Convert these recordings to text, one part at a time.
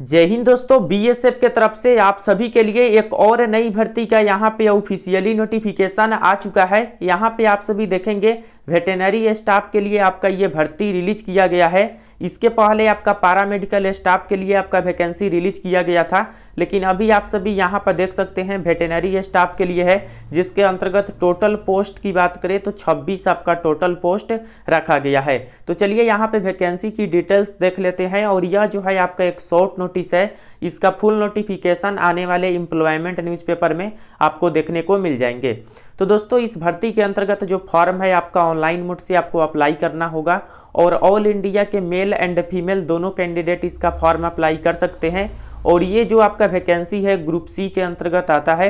जय हिंद दोस्तों बीएसएफ के तरफ से आप सभी के लिए एक और नई भर्ती का यहाँ पे ऑफिशियली नोटिफिकेशन आ चुका है यहाँ पे आप सभी देखेंगे वेटेनरी स्टाफ के लिए आपका ये भर्ती रिलीज किया गया है इसके पहले आपका पारा मेडिकल स्टाफ के लिए आपका वैकेंसी रिलीज किया गया था लेकिन अभी आप सभी यहाँ पर देख सकते हैं वेटेनरी स्टाफ के लिए है जिसके अंतर्गत टोटल पोस्ट की बात करें तो 26 आपका टोटल पोस्ट रखा गया है तो चलिए यहाँ पे वैकेंसी की डिटेल्स देख लेते हैं और यह जो है आपका एक शॉर्ट नोटिस है इसका फुल नोटिफिकेशन आने वाले एम्प्लॉयमेंट न्यूज़पेपर में आपको देखने को मिल जाएंगे तो दोस्तों इस भर्ती के अंतर्गत जो फॉर्म है आपका ऑनलाइन मोड से आपको अप्लाई करना होगा और ऑल इंडिया के मेल एंड फीमेल दोनों कैंडिडेट इसका फॉर्म अप्लाई कर सकते हैं और ये जो आपका वैकेंसी है ग्रुप सी के अंतर्गत आता है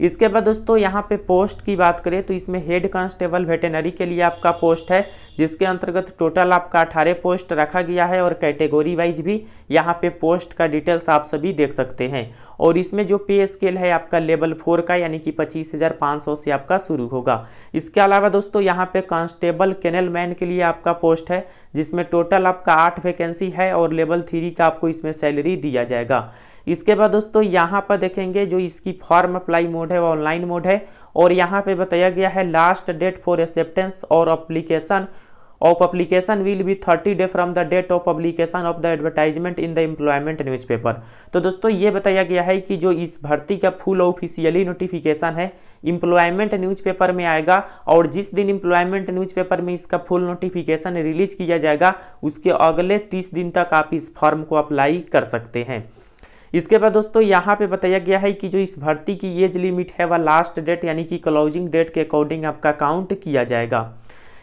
इसके बाद दोस्तों यहाँ पे पोस्ट की बात करें तो इसमें हेड कांस्टेबल वेटेनरी के लिए आपका पोस्ट है जिसके अंतर्गत टोटल आपका अठारह पोस्ट रखा गया है और कैटेगोरी वाइज भी यहाँ पे पोस्ट का डिटेल्स आप सभी देख सकते हैं और इसमें जो पे स्केल है आपका लेवल फोर का यानी कि पच्चीस से आपका शुरू होगा इसके अलावा दोस्तों यहाँ पे कांस्टेबल कैनलमैन के लिए आपका पोस्ट है जिसमें टोटल आपका आठ वैकेंसी है और लेवल थ्री का आपको इसमें सैलरी दिया जाएगा इसके बाद दोस्तों यहाँ पर देखेंगे जो इसकी फॉर्म अप्लाई मोड है वो ऑनलाइन मोड है और यहाँ पे बताया गया है लास्ट डेट फॉर एक्सेप्टेंस और application of application will be thirty day from the date of application of the advertisement in the employment newspaper तो दोस्तों ये बताया गया है कि जो इस भर्ती का फुल ऑफिशियली नोटिफिकेशन है न्यूज न्यूज़पेपर में आएगा और जिस दिन एम्प्लॉयमेंट न्यूज़पेपर में इसका फुल नोटिफिकेशन रिलीज किया जाएगा उसके अगले तीस दिन तक आप इस फॉर्म को अप्लाई कर सकते हैं इसके बाद दोस्तों यहाँ पे बताया गया है कि जो इस भर्ती की एज लिमिट है वह लास्ट डेट यानी कि क्लोजिंग डेट के अकॉर्डिंग आपका काउंट किया जाएगा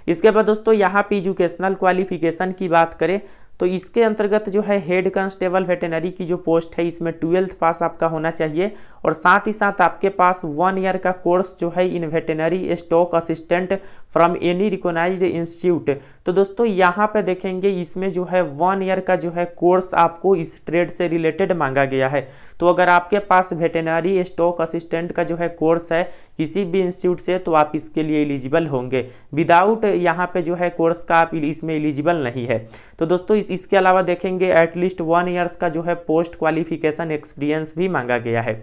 इसके बाद दोस्तों यहाँ पे एजुकेशनल क्वालिफिकेशन की बात करें तो इसके अंतर्गत जो है हेड कांस्टेबल वेटेनरी की जो पोस्ट है इसमें ट्वेल्थ पास आपका होना चाहिए और साथ ही साथ आपके पास वन ईयर का कोर्स जो है in veterinary stock assistant from any recognise institute तो दोस्तों यहाँ पे देखेंगे इसमें जो है वन ईयर का जो है कोर्स आपको इस ट्रेड से रिलेटेड मांगा गया है तो अगर आपके पास वेटेनरी स्टॉक असिस्टेंट का जो है कोर्स है किसी भी इंस्टीट्यूट से तो आप इसके लिए एलिजिबल होंगे विदाउट यहाँ पे जो है कोर्स का आप इसमें एलिजिबल नहीं है तो दोस्तों इस इसके अलावा देखेंगे एटलीस्ट वन ईयर्स का जो है पोस्ट क्वालिफिकेशन एक्सपीरियंस भी मांगा गया है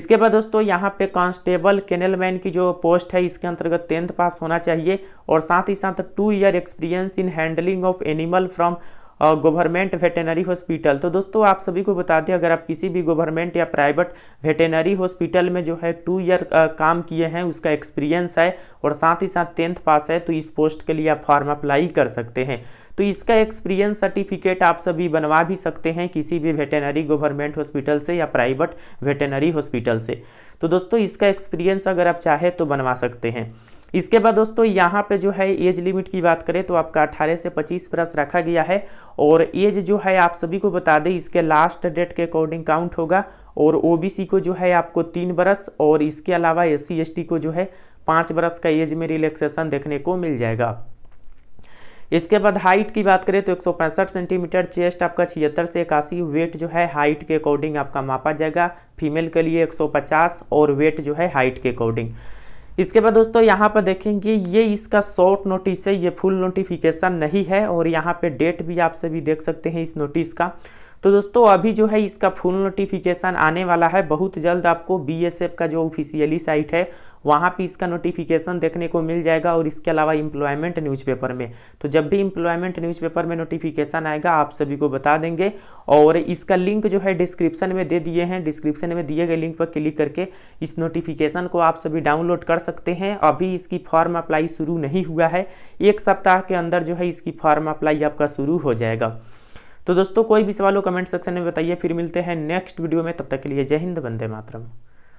इसके बाद दोस्तों यहाँ पे कांस्टेबल केनलमैन की जो पोस्ट है इसके अंतर्गत टेंथ पास होना चाहिए और साथ ही साथ two year experience in handling of animal from government veterinary hospital तो दोस्तों आप सभी को बता दें अगर आप किसी भी गवर्नमेंट या प्राइवेट वेटेनरी हॉस्पिटल में जो है टू ईयर काम किए हैं उसका एक्सपीरियंस है और साथ ही साथ टेंथ पास है तो इस पोस्ट के लिए आप फॉर्म अप्लाई कर सकते हैं तो इसका एक्सपीरियंस सर्टिफिकेट आप सभी बनवा भी सकते हैं किसी भी वेटेनरी गवर्नमेंट हॉस्पिटल से या प्राइवेट वेटेनरी हॉस्पिटल से तो दोस्तों इसका एक्सपीरियंस अगर आप चाहें तो बनवा सकते हैं इसके बाद दोस्तों यहाँ पे जो है एज लिमिट की बात करें तो आपका 18 से 25 प्लस रखा गया है और एज जो है आप सभी को बता दें इसके लास्ट डेट के अकॉर्डिंग काउंट होगा और ओबीसी को जो है आपको तीन बरस और इसके अलावा एस सी को जो है पाँच बरस का एज में रिलैक्सेशन देखने को मिल जाएगा इसके बाद हाइट की बात करें तो एक सेंटीमीटर चेस्ट आपका छिहत्तर से इक्यासी वेट जो है हाइट के अकॉर्डिंग आपका मापा जाएगा फीमेल के लिए 150 और वेट जो है हाइट के अकॉर्डिंग इसके बाद दोस्तों यहाँ पर देखेंगे ये इसका शॉर्ट नोटिस है ये फुल नोटिफिकेशन नहीं है और यहाँ पे डेट भी आप सभी देख सकते हैं इस नोटिस का तो दोस्तों अभी जो है इसका फुल नोटिफिकेशन आने वाला है बहुत जल्द आपको बी का जो ऑफिशियली साइट है वहाँ पे इसका नोटिफिकेशन देखने को मिल जाएगा और इसके अलावा इम्प्लॉयमेंट न्यूज़पेपर में तो जब भी इम्प्लॉयमेंट न्यूज़पेपर में नोटिफिकेशन आएगा आप सभी को बता देंगे और इसका लिंक जो है डिस्क्रिप्शन में दे दिए हैं डिस्क्रिप्शन में दिए गए लिंक पर क्लिक करके इस नोटिफिकेशन को आप सभी डाउनलोड कर सकते हैं अभी इसकी फॉर्म अप्लाई शुरू नहीं हुआ है एक सप्ताह के अंदर जो है इसकी फॉर्म अप्लाई आपका शुरू हो जाएगा तो दोस्तों कोई भी सवाल हो कमेंट सेक्शन में बताइए फिर मिलते हैं नेक्स्ट वीडियो में तब तक के लिए जय हिंद बंदे मातरम